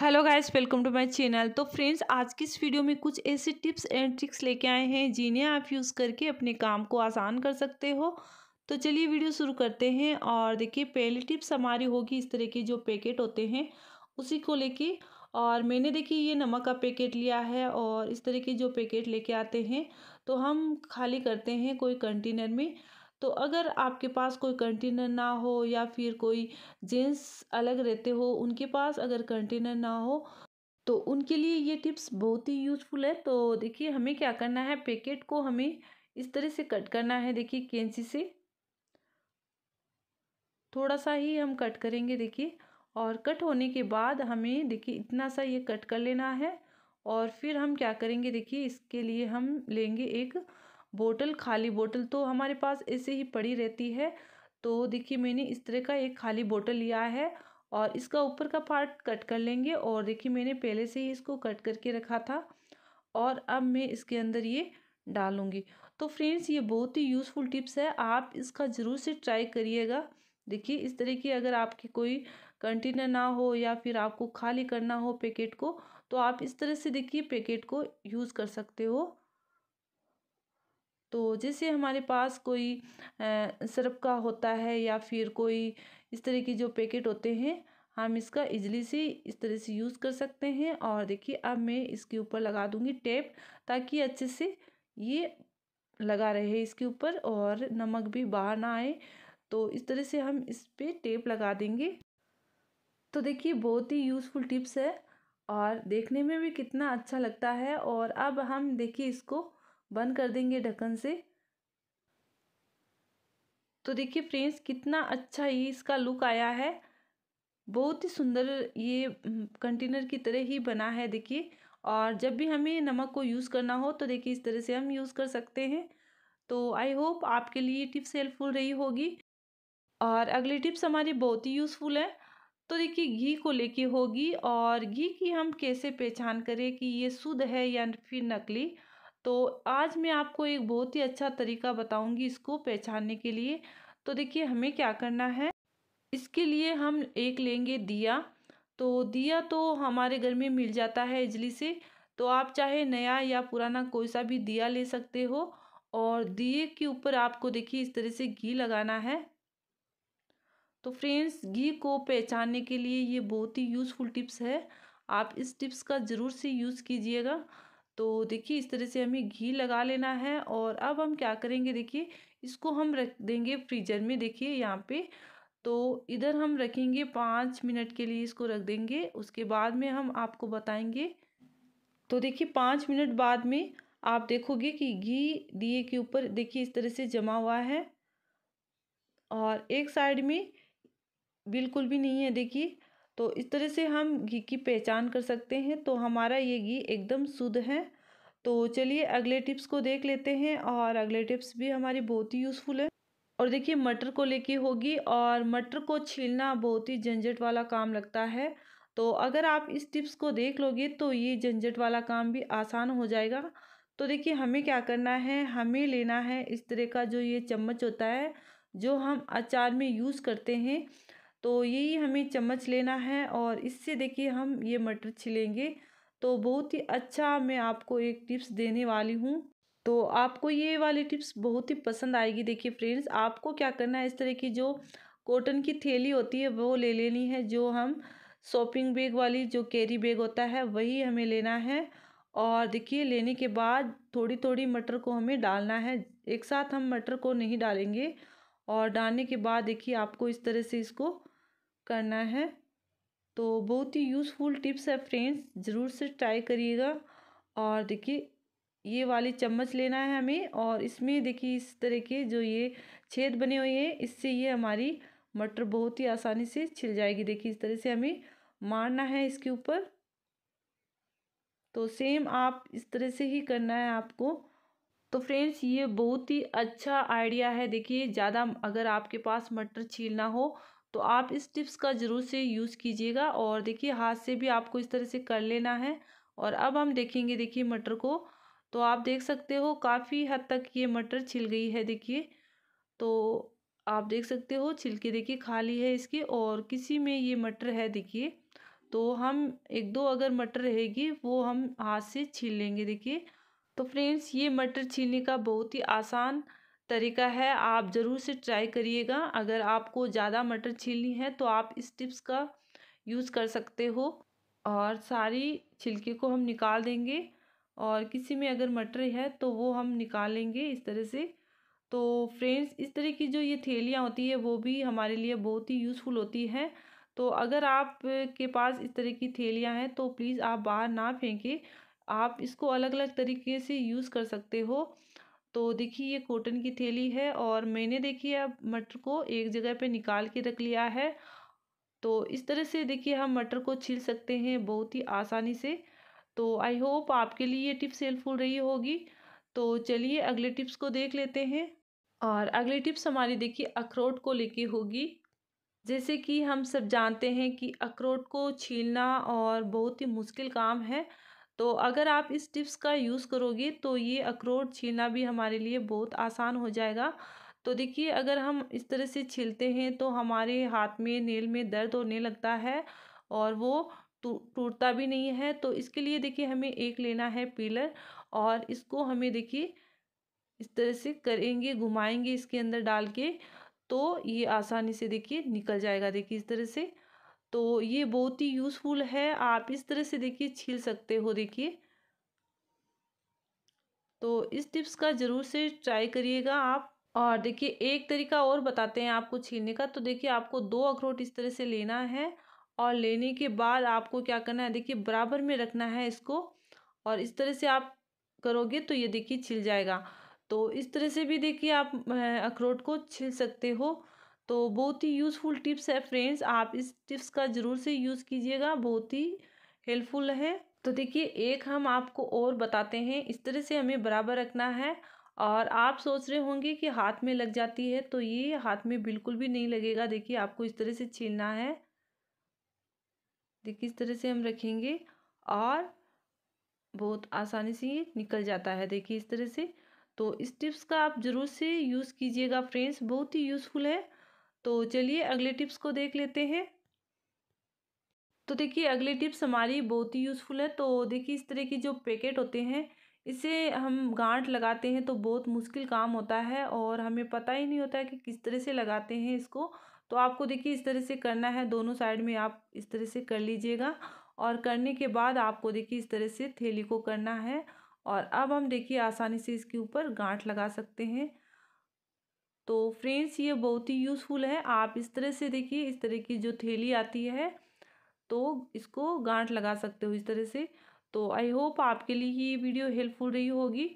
hello guys welcome to my channel तो friends आज की इस वीडियो में कुछ ऐसे टिप्स एंड ट्रिक्स लेके आए हैं जिन्हें आप यूज़ करके अपने काम को आसान कर सकते हो तो चलिए वीडियो शुरू करते हैं और देखिए पहली टिप्स हमारी होगी इस तरह के जो पैकेट होते हैं उसी को लेके और मैंने देखिए ये नमक का पैकेट लिया है और इस तरह के जो पैकेट लेके आते हैं तो हम खाली करते हैं कोई कंटेनर में तो अगर आपके पास कोई कंटेनर ना हो या फिर कोई जेंट्स अलग रहते हो उनके पास अगर कंटेनर ना हो तो उनके लिए ये टिप्स बहुत ही यूज़फुल है तो देखिए हमें क्या करना है पैकेट को हमें इस तरह से कट करना है देखिए कैंची से थोड़ा सा ही हम कट करेंगे देखिए और कट होने के बाद हमें देखिए इतना सा ये कट कर लेना है और फिर हम क्या करेंगे देखिए इसके लिए हम लेंगे एक बोतल खाली बोतल तो हमारे पास ऐसे ही पड़ी रहती है तो देखिए मैंने इस तरह का एक खाली बोतल लिया है और इसका ऊपर का पार्ट कट कर लेंगे और देखिए मैंने पहले से ही इसको कट करके रखा था और अब मैं इसके अंदर ये डालूँगी तो फ्रेंड्स ये बहुत ही यूज़फुल टिप्स है आप इसका ज़रूर से ट्राई करिएगा देखिए इस तरह की अगर आपकी कोई कंटेनर ना हो या फिर आपको खाली करना हो पैकेट को तो आप इस तरह से देखिए पैकेट को यूज़ कर सकते हो तो जैसे हमारे पास कोई सरफ का होता है या फिर कोई इस तरह की जो पैकेट होते हैं हम इसका इजली से इस तरह से यूज़ कर सकते हैं और देखिए अब मैं इसके ऊपर लगा दूँगी टेप ताकि अच्छे से ये लगा रहे इसके ऊपर और नमक भी बाहर ना आए तो इस तरह से हम इस पर टेप लगा देंगे तो देखिए बहुत ही यूज़फुल टिप्स है और देखने में भी कितना अच्छा लगता है और अब हम देखिए इसको बंद कर देंगे ढक्कन से तो देखिए फ्रेंड्स कितना अच्छा ये इसका लुक आया है बहुत ही सुंदर ये कंटेनर की तरह ही बना है देखिए और जब भी हमें नमक को यूज़ करना हो तो देखिए इस तरह से हम यूज़ कर सकते हैं तो आई होप आपके लिए टिप्स हेल्पफुल रही होगी और अगली टिप्स हमारी बहुत ही यूज़फुल है तो देखिए घी को लेके होगी और घी की हम कैसे पहचान करें कि ये शुद्ध है या फिर नकली तो आज मैं आपको एक बहुत ही अच्छा तरीका बताऊंगी इसको पहचानने के लिए तो देखिए हमें क्या करना है इसके लिए हम एक लेंगे दिया तो दिया तो हमारे घर में मिल जाता है इजली से तो आप चाहे नया या पुराना कोई सा भी दिया ले सकते हो और दिए के ऊपर आपको देखिए इस तरह से घी लगाना है तो फ्रेंड्स घी को पहचानने के लिए ये बहुत ही यूज़फुल टिप्स है आप इस टिप्स का ज़रूर से यूज़ कीजिएगा तो देखिए इस तरह से हमें घी लगा लेना है और अब हम क्या करेंगे देखिए इसको हम रख देंगे फ्रीजर में देखिए यहाँ पे तो इधर हम रखेंगे पाँच मिनट के लिए इसको रख देंगे उसके बाद में हम आपको बताएंगे तो देखिए पाँच मिनट बाद में आप देखोगे कि घी दिए के ऊपर देखिए इस तरह से जमा हुआ है और एक साइड में बिल्कुल भी नहीं है देखिए तो इस तरह से हम घी की पहचान कर सकते हैं तो हमारा ये घी एकदम शुद्ध है तो चलिए अगले टिप्स को देख लेते हैं और अगले टिप्स भी हमारी बहुत ही यूज़फुल है और देखिए मटर को लेके होगी और मटर को छीलना बहुत ही झंझट वाला काम लगता है तो अगर आप इस टिप्स को देख लोगे तो ये झंझट वाला काम भी आसान हो जाएगा तो देखिए हमें क्या करना है हमें लेना है इस तरह का जो ये चम्मच होता है जो हम अचार में यूज़ करते हैं तो यही हमें चम्मच लेना है और इससे देखिए हम ये मटर छिलेंगे तो बहुत ही अच्छा मैं आपको एक टिप्स देने वाली हूँ तो आपको ये वाली टिप्स बहुत ही पसंद आएगी देखिए फ्रेंड्स आपको क्या करना है इस तरह की जो कॉटन की थैली होती है वो ले लेनी है जो हम शॉपिंग बैग वाली जो कैरी बैग होता है वही हमें लेना है और देखिए लेने के बाद थोड़ी थोड़ी मटर को हमें डालना है एक साथ हम मटर को नहीं डालेंगे और डालने के बाद देखिए आपको इस तरह से इसको करना है तो बहुत ही यूज़फुल टिप्स है फ्रेंड्स ज़रूर से ट्राई करिएगा और देखिए ये वाली चम्मच लेना है हमें और इसमें देखिए इस तरह के जो ये छेद बने हुए हैं इससे ये हमारी मटर बहुत ही आसानी से छिल जाएगी देखिए इस तरह से हमें मारना है इसके ऊपर तो सेम आप इस तरह से ही करना है आपको तो फ्रेंड्स ये बहुत ही अच्छा आइडिया है देखिए ज़्यादा अगर आपके पास मटर छीलना हो तो आप इस टिप्स का ज़रूर से यूज़ कीजिएगा और देखिए हाथ से भी आपको इस तरह से कर लेना है और अब हम देखेंगे देखिए मटर को तो आप देख सकते हो काफ़ी हद तक ये मटर छिल गई है देखिए तो आप देख सकते हो छिलके देखिए खाली है इसके और किसी में ये मटर है देखिए तो हम एक दो अगर मटर रहेगी वो हम हाथ से छील लेंगे देखिए तो फ्रेंड्स ये मटर छीलने का बहुत ही आसान तरीका है आप ज़रूर से ट्राई करिएगा अगर आपको ज़्यादा मटर छीलनी है तो आप इस टिप्स का यूज़ कर सकते हो और सारी छिलके को हम निकाल देंगे और किसी में अगर मटर है तो वो हम निकाल लेंगे इस तरह से तो फ्रेंड्स इस तरह की जो ये थैलियाँ होती है वो भी हमारे लिए बहुत ही यूज़फुल होती हैं तो अगर आप के पास इस तरह की थैलियाँ हैं तो प्लीज़ आप बाहर ना फेंकें आप इसको अलग अलग तरीके से यूज़ कर सकते हो तो देखिए ये कॉटन की थैली है और मैंने देखिए अब मटर को एक जगह पे निकाल के रख लिया है तो इस तरह से देखिए हम मटर को छील सकते हैं बहुत ही आसानी से तो आई होप आपके लिए ये टिप्स हेल्पफुल रही होगी तो चलिए अगले टिप्स को देख लेते हैं और अगली टिप्स हमारी देखिए अखरोट को लेके होगी जैसे कि हम सब जानते हैं कि अखरोट को छीलना और बहुत ही मुश्किल काम है तो अगर आप इस टिप्स का यूज़ करोगे तो ये अखरोट छीलना भी हमारे लिए बहुत आसान हो जाएगा तो देखिए अगर हम इस तरह से छीलते हैं तो हमारे हाथ में नेल में दर्द होने लगता है और वो टूटता भी नहीं है तो इसके लिए देखिए हमें एक लेना है पीलर और इसको हमें देखिए इस तरह से करेंगे घुमाएंगे इसके अंदर डाल के तो ये आसानी से देखिए निकल जाएगा देखिए इस तरह से तो ये बहुत ही यूज़फुल है आप इस तरह से देखिए छील सकते हो देखिए तो इस टिप्स का ज़रूर से ट्राई करिएगा आप और देखिए एक तरीका और बताते हैं आपको छीलने का तो देखिए आपको दो अखरोट इस तरह से लेना है और लेने के बाद आपको क्या करना है देखिए बराबर में रखना है इसको और इस तरह से आप करोगे तो ये देखिए छिल जाएगा तो इस तरह से भी देखिए आप अखरोट को छिल सकते हो तो बहुत ही यूज़फुल टिप्स है फ्रेंड्स आप इस टिप्स का ज़रूर से यूज़ कीजिएगा बहुत ही हेल्पफुल है तो देखिए एक हम आपको और बताते हैं इस तरह से हमें बराबर रखना है और आप सोच रहे होंगे कि हाथ में लग जाती है तो ये हाथ में बिल्कुल भी नहीं लगेगा देखिए आपको इस तरह से छीनना है देखिए इस तरह से हम रखेंगे और बहुत आसानी से ये निकल जाता है देखिए इस तरह से तो इस टिप्स का आप ज़रूर से यूज़ कीजिएगा फ्रेंड्स बहुत ही यूज़फुल है तो चलिए अगले टिप्स को देख लेते हैं तो देखिए अगले टिप्स हमारी बहुत ही यूज़फुल है तो देखिए इस तरह की जो पैकेट होते हैं इसे हम गांठ लगाते हैं तो बहुत मुश्किल काम होता है और हमें पता ही नहीं होता है कि किस तरह से लगाते हैं इसको तो आपको देखिए इस तरह से करना है दोनों साइड में आप इस तरह से कर लीजिएगा और करने के बाद आपको देखिए इस तरह से थैली को करना है और अब हम देखिए आसानी से इसके ऊपर गांठ लगा सकते हैं तो फ्रेंड्स ये बहुत ही यूज़फुल है आप इस तरह से देखिए इस तरह की जो थैली आती है तो इसको गांठ लगा सकते हो इस तरह से तो आई होप आपके लिए ये वीडियो हेल्पफुल रही होगी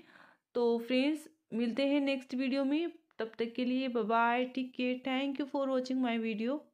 तो फ्रेंड्स मिलते हैं नेक्स्ट वीडियो में तब तक के लिए bye take care thank you for watching my video